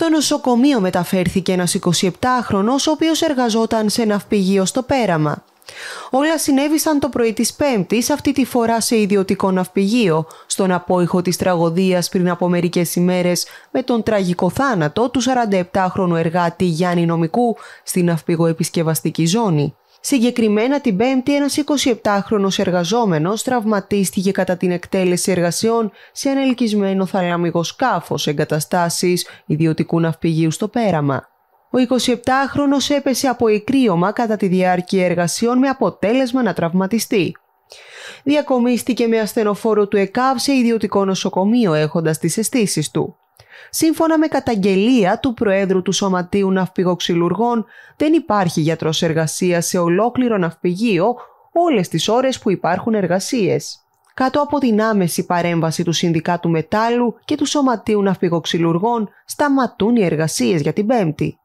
Στο νοσοκομείο μεταφέρθηκε ένας 27χρονος, ο οποίος εργαζόταν σε ναυπηγείο στο Πέραμα. Όλα συνέβησαν το πρωί της Πέμπτης, αυτή τη φορά σε ιδιωτικό ναυπηγείο, στον απόϊχο της τραγωδίας πριν από μερικές ημέρες με τον τραγικό θάνατο του 47χρονου εργάτη Γιάννη Νομικού στην ναυπηγοεπισκευαστική ζώνη. Συγκεκριμένα την Πέμπτη, ένας 27χρονος εργαζόμενος τραυματίστηκε κατά την εκτέλεση εργασιών σε ανελκυσμένο ελκυσμένο θαλαμικό σκάφος εγκαταστάσεις ιδιωτικού ναυπηγείου στο Πέραμα. Ο 27χρονος έπεσε από εκρύωμα κατά τη διάρκεια εργασιών με αποτέλεσμα να τραυματιστεί. Διακομίστηκε με ασθενοφόρο του ΕΚΑΒ σε ιδιωτικό νοσοκομείο έχοντας τις αισθήσεις του. Σύμφωνα με καταγγελία του Προέδρου του Σωματείου Ναυπηγοξυλουργών, δεν υπάρχει γιατρός εργασίας σε ολόκληρο ναυπηγείο όλες τις ώρες που υπάρχουν εργασίες. Κάτω από την άμεση παρέμβαση του Συνδικάτου Μετάλλου και του Σωματείου Ναυπηγοξυλουργών σταματούν οι εργασίες για την Πέμπτη.